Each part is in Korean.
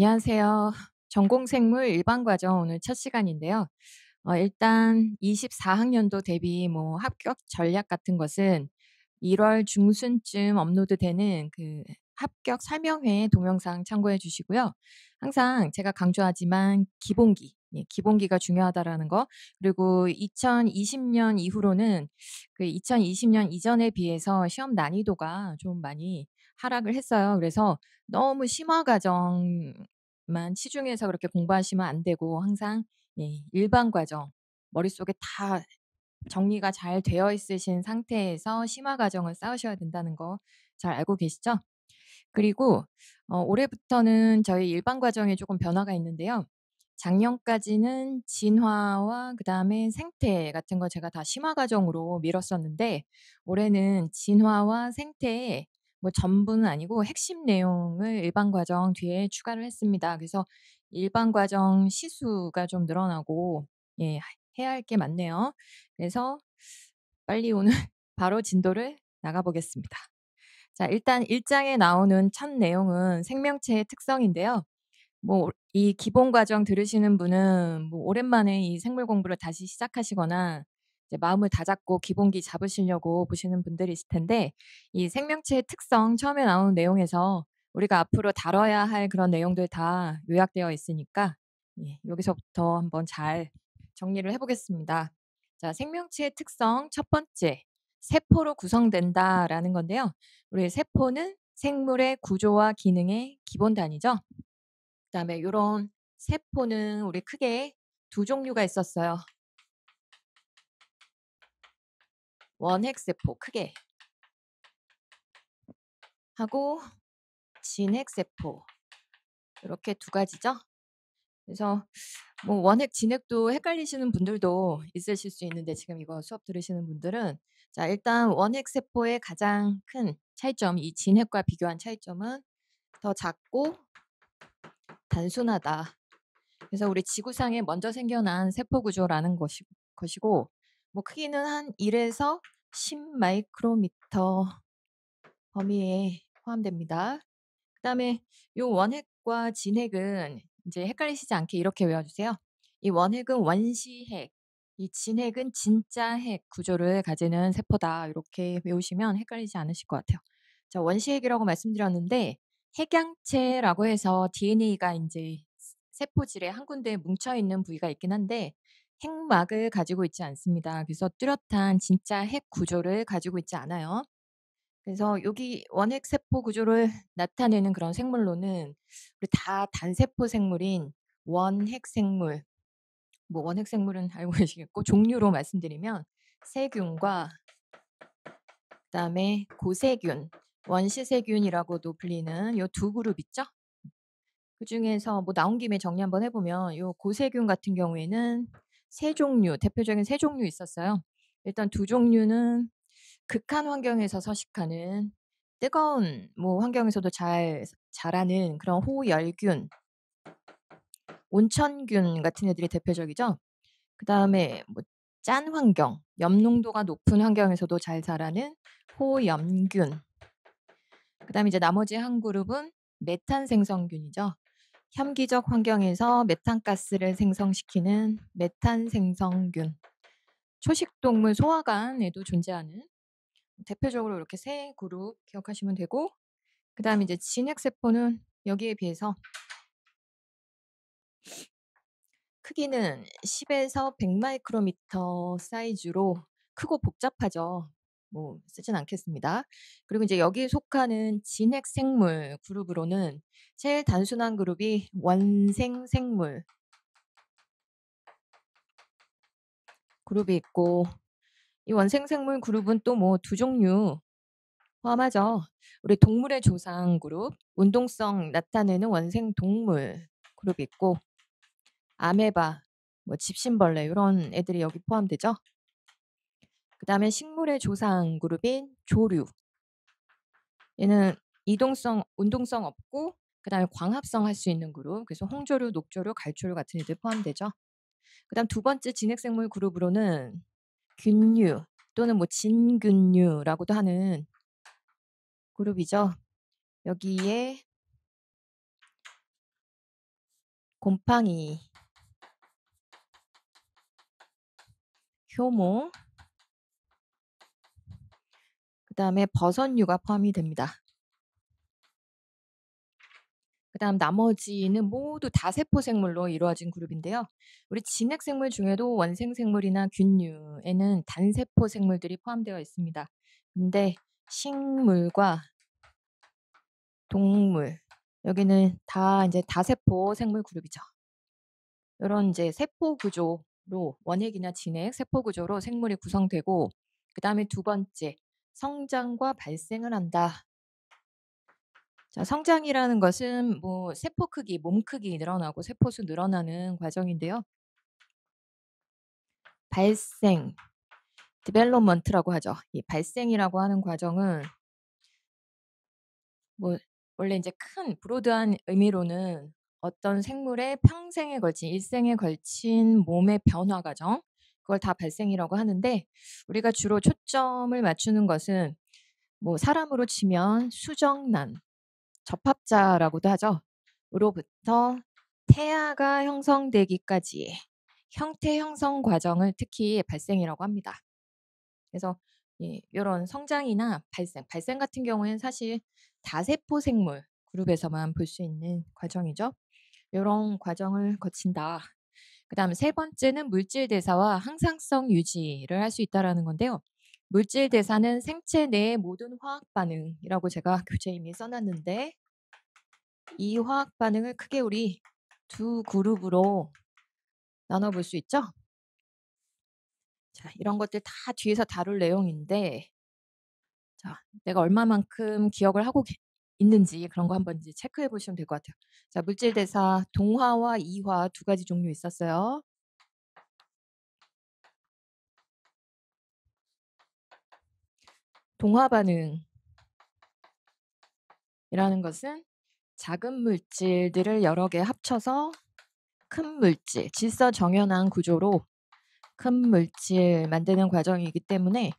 안녕하세요. 전공생물 일반과정 오늘 첫 시간인데요. 어, 일단 24학년도 대비 뭐 합격 전략 같은 것은 1월 중순쯤 업로드되는 그 합격 설명회 동영상 참고해 주시고요. 항상 제가 강조하지만 기본기, 예, 기본기가 중요하다라는 거. 그리고 2020년 이후로는 그 2020년 이전에 비해서 시험 난이도가 좀 많이 하락을 했어요. 그래서 너무 심화 과정 만 치중해서 그렇게 공부하시면 안 되고 항상 예, 일반 과정 머릿속에 다 정리가 잘 되어 있으신 상태에서 심화 과정을 쌓으셔야 된다는 거 잘 알고 계시죠? 그리고 어, 올해부터는 저희 일반 과정에 조금 변화가 있는데요. 작년까지는 진화와 그다음에 생태 같은 거 제가 다 심화 과정으로 밀었었는데 올해는 진화와 생태에 뭐 전부는 아니고 핵심 내용을 일반 과정 뒤에 추가를 했습니다. 그래서 일반 과정 시수가 좀 늘어나고 예, 해야 할 게 많네요. 그래서 빨리 오늘 바로 진도를 나가보겠습니다. 자, 일단 1장에 나오는 첫 내용은 생명체의 특성인데요. 뭐 이 기본 과정 들으시는 분은 뭐 오랜만에 이 생물 공부를 다시 시작하시거나 마음을 다잡고 기본기 잡으시려고 보시는 분들이실 텐데 이 생명체의 특성 처음에 나온 내용에서 우리가 앞으로 다뤄야 할 그런 내용들 다 요약되어 있으니까 예, 여기서부터 한번 잘 정리를 해보겠습니다. 자, 생명체의 특성 첫 번째, 세포로 구성된다라는 건데요. 우리 세포는 생물의 구조와 기능의 기본 단위죠. 그다음에 이런 세포는 우리 크게 두 종류가 있었어요. 원핵세포 크게 하고 진핵세포 이렇게 두 가지죠. 그래서 뭐 원핵 진핵도 헷갈리시는 분들도 있으실 수 있는데 지금 이거 수업 들으시는 분들은 자 일단 원핵 세포의 가장 큰 차이점 이 진핵과 비교한 차이점은 더 작고 단순하다. 그래서 우리 지구상에 먼저 생겨난 세포 구조라는 것이, 것이고 뭐 크기는 한 1에서 10 마이크로미터 범위에 포함됩니다. 그 다음에 이 원핵과 진핵은 이제 헷갈리시지 않게 이렇게 외워주세요. 이 원핵은 원시핵, 이 진핵은 진짜 핵 구조를 가지는 세포다. 이렇게 외우시면 헷갈리지 않으실 것 같아요. 자, 원시핵이라고 말씀드렸는데 핵양체라고 해서 DNA가 이제 세포질에 한 군데 뭉쳐 있는 부위가 있긴 한데 핵막을 가지고 있지 않습니다. 그래서 뚜렷한 진짜 핵 구조를 가지고 있지 않아요. 그래서 여기 원핵 세포 구조를 나타내는 그런 생물로는 우리 다 단세포 생물인 원핵 생물, 뭐 원핵 생물은 알고 계시겠고 종류로 말씀드리면 세균과 그다음에 고세균, 원시세균이라고도 불리는 이 두 그룹 있죠. 그 중에서 뭐 나온 김에 정리 한번 해보면 이 고세균 같은 경우에는 세 종류, 대표적인 세 종류 있었어요. 일단 두 종류는 극한 환경에서 서식하는 뜨거운 뭐 환경에서도 잘 자라는 그런 호열균, 온천균 같은 애들이 대표적이죠. 그 다음에 뭐짠 환경, 염농도가 높은 환경에서도 잘 자라는 호염균. 그 다음에 이제 나머지 한 그룹은 메탄 생성균이죠. 현기적 환경에서 메탄가스를 생성시키는 메탄 생성균. 초식동물 소화관에도 존재하는 대표적으로 이렇게 세 그룹 기억하시면 되고 그 다음에 이제 진핵세포는 여기에 비해서 크기는 10에서 100마이크로미터 사이즈로 크고 복잡하죠. 뭐 쓰진 않겠습니다. 그리고 이제 여기에 속하는 진핵생물 그룹으로는 제일 단순한 그룹이 원생생물 그룹이 있고 이 원생생물 그룹은 또 뭐 두 종류 포함하죠. 우리 동물의 조상 그룹, 운동성 나타내는 원생 동물 그룹이 있고 아메바, 뭐 집신벌레 이런 애들이 여기 포함되죠. 그 다음에 식물의 조상 그룹인 조류. 얘는 이동성, 운동성 없고 그 다음에 광합성 할 수 있는 그룹. 그래서 홍조류, 녹조류, 갈조류 같은 애들 포함되죠. 그 다음 두 번째 진핵생물 그룹으로는 균류 또는 뭐 진균류라고도 하는 그룹이죠. 여기에 곰팡이, 효모, 그다음에 버섯류가 포함이 됩니다. 그다음 나머지는 모두 다세포 생물로 이루어진 그룹인데요. 우리 진핵 생물 중에도 원생 생물이나 균류에는 단세포 생물들이 포함되어 있습니다. 근데 식물과 동물 여기는 다 이제 다세포 생물 그룹이죠. 이런 이제 세포 구조로 원핵이나 진핵 세포 구조로 생물이 구성되고 그 다음에 두 번째 성장과 발생을 한다. 자, 성장이라는 것은 뭐 세포 크기, 몸 크기 늘어나고 세포수 늘어나는 과정인데요. 발생, 디벨롭먼트라고 하죠. 이 발생이라고 하는 과정은 뭐 원래 이제 큰 브로드한 의미로는 어떤 생물의 평생에 걸친 일생에 걸친 몸의 변화 과정 그걸 다 발생이라고 하는데 우리가 주로 초점을 맞추는 것은 뭐 사람으로 치면 수정난, 접합자라고도 하죠. 으로부터 태아가 형성되기까지의 형태 형성 과정을 특히 발생이라고 합니다. 그래서 이런 성장이나 발생, 발생 같은 경우에는 사실 다세포 생물 그룹에서만 볼 수 있는 과정이죠. 이런 과정을 거친다 그다음 세 번째는 물질 대사와 항상성 유지를 할 수 있다라는 건데요. 물질 대사는 생체 내의 모든 화학 반응이라고 제가 교재 에 이미 써놨는데 이 화학 반응을 크게 우리 두 그룹으로 나눠볼 수 있죠. 자, 이런 것들 다 뒤에서 다룰 내용인데, 자, 내가 얼마만큼 기억을 하고 있는지 그런 거 한번 이제 체크해 보시면 될 것 같아요. 자, 물질 대사 동화와 이화 두 가지 종류 있었어요. 동화 반응이라는 것은 작은 물질들을 여러 개 합쳐서 큰 물질, 질서 정연한 구조로 큰 물질 만드는 과정이기 때문에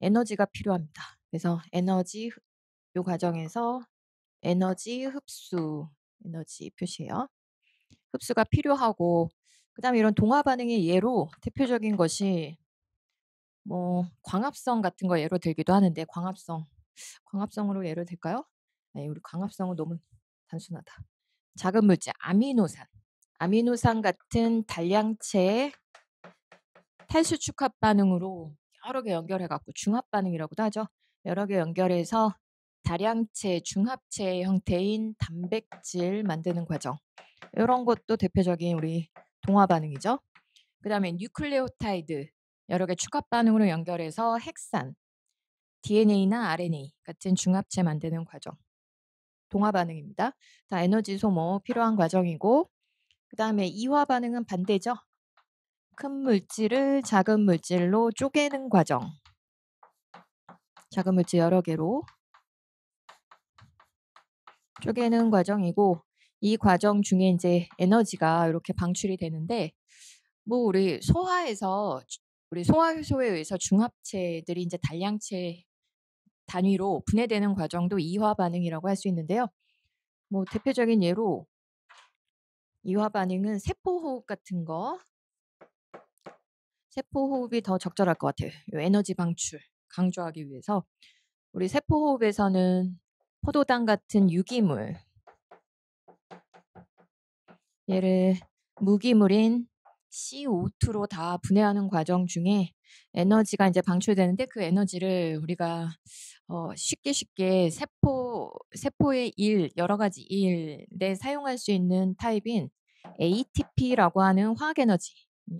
에너지가 필요합니다. 그래서 에너지 요 과정에서 에너지 흡수 에너지 표시해요 흡수가 필요하고 그다음에 이런 동화 반응의 예로 대표적인 것이 뭐 광합성 같은 거 예로 들기도 하는데 광합성 광합성으로 예로 들까요? 네, 우리 광합성은 너무 단순하다. 작은 물질 아미노산 아미노산 같은 단량체 탈수축합 반응으로 여러 개 연결해 갖고 중합 반응이라고도 하죠. 여러 개 연결해서 다량체, 중합체 형태인 단백질 만드는 과정. 이런 것도 대표적인 우리 동화 반응이죠. 그 다음에 뉴클레오타이드, 여러 개 축합 반응으로 연결해서 핵산, DNA나 RNA 같은 중합체 만드는 과정. 동화 반응입니다. 다 에너지 소모 필요한 과정이고, 그 다음에 이화 반응은 반대죠. 큰 물질을 작은 물질로 쪼개는 과정. 자금물질 여러 개로 쪼개는 과정이고 이 과정 중에 이제 에너지가 이렇게 방출이 되는데 뭐 우리 소화에서 우리 소화효소에 의해서 중합체들이 이제 단량체 단위로 분해되는 과정도 이화 반응이라고 할 수 있는데요. 뭐 대표적인 예로 이화 반응은 세포 호흡 같은 거 세포 호흡이 더 적절할 것 같아요. 에너지 방출 강조하기 위해서 우리 세포호흡에서는 포도당 같은 유기물 얘를 무기물인 CO2로 다 분해하는 과정 중에 에너지가 이제 방출되는데 그 에너지를 우리가 어 쉽게 쉽게 세포 세포의 일 여러 가지 일에 사용할 수 있는 타입인 ATP라고 하는 화학 에너지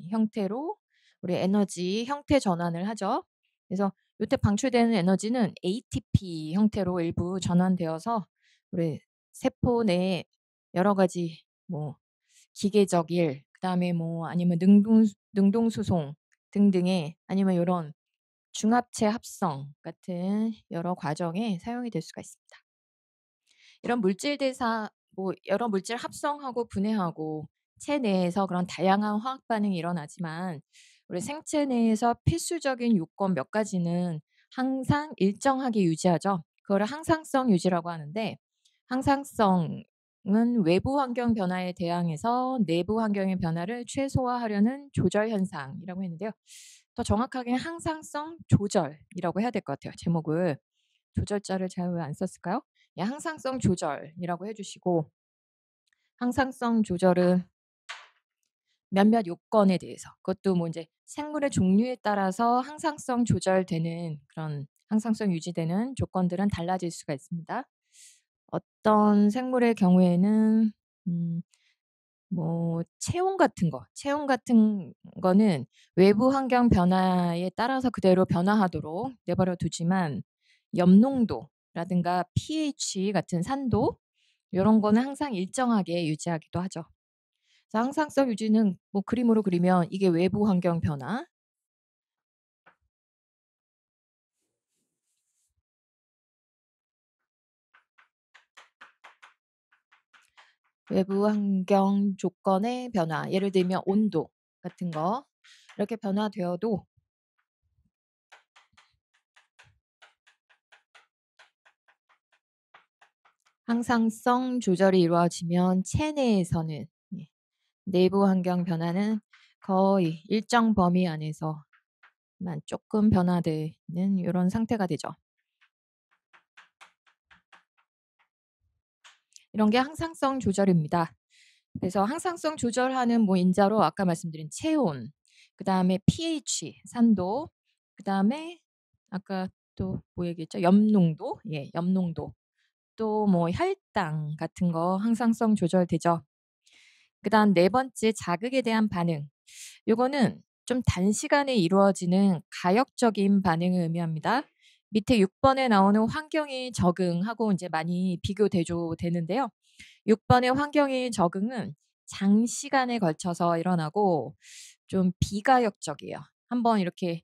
형태로 우리 에너지 형태 전환을 하죠. 그래서 이때 방출되는 에너지는 ATP 형태로 일부 전환되어서 우리 세포 내에 여러 가지 뭐 기계적 일, 그다음에 뭐 아니면 능동 능동 수송 등등의 아니면 이런 중합체 합성 같은 여러 과정에 사용이 될 수가 있습니다. 이런 물질 대사 뭐 여러 물질 합성하고 분해하고 체내에서 그런 다양한 화학 반응이 일어나지만 우리 생체 내에서 필수적인 요건 몇 가지는 항상 일정하게 유지하죠. 그거를 항상성 유지라고 하는데 항상성은 외부 환경 변화에 대항해서 내부 환경의 변화를 최소화하려는 조절 현상이라고 했는데요. 더 정확하게 항상성 조절이라고 해야 될 것 같아요. 제목을 조절자를 잘안 썼을까요? 예, 항상성 조절이라고 해주시고 항상성 조절은 몇몇 요건에 대해서 그것도 뭐 이제 생물의 종류에 따라서 항상성 조절되는 그런 항상성 유지되는 조건들은 달라질 수가 있습니다. 어떤 생물의 경우에는 음, 뭐 체온 같은 거, 체온 같은 거는 외부 환경 변화에 따라서 그대로 변화하도록 내버려 두지만 염농도라든가 pH 같은 산도 이런 거는 항상 일정하게 유지하기도 하죠. 항상성 유지는 뭐 그림으로 그리면 이게 외부 환경 변화, 외부 환경 조건의 변화, 예를 들면 온도 같은 거 이렇게 변화되어도 항상성 조절이 이루어지면 체내에서는 내부 환경 변화는 거의 일정 범위 안에서만 조금 변화되는 이런 상태가 되죠. 이런 게 항상성 조절입니다. 그래서 항상성 조절하는 뭐 인자로 아까 말씀드린 체온, 그 다음에 pH 산도, 그 다음에 아까 또뭐 얘기했죠? 염농도, 예, 염농도, 또 뭐 혈당 같은 거 항상성 조절되죠. 그다음 네 번째 자극에 대한 반응. 요거는 좀 단시간에 이루어지는 가역적인 반응을 의미합니다. 밑에 6번에 나오는 환경이 적응하고 이제 많이 비교 대조되는데요. 6번의 환경이 적응은 장시간에 걸쳐서 일어나고 좀 비가역적이에요. 한번 이렇게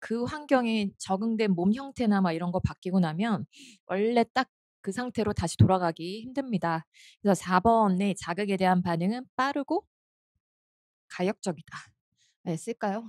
그 환경에 적응된 몸 형태나 막 이런 거 바뀌고 나면 원래 딱그 상태로 다시 돌아가기 힘듭니다. 그래서 4번의 자극에 대한 반응은 빠르고 가역적이다. 네, 쓸까요?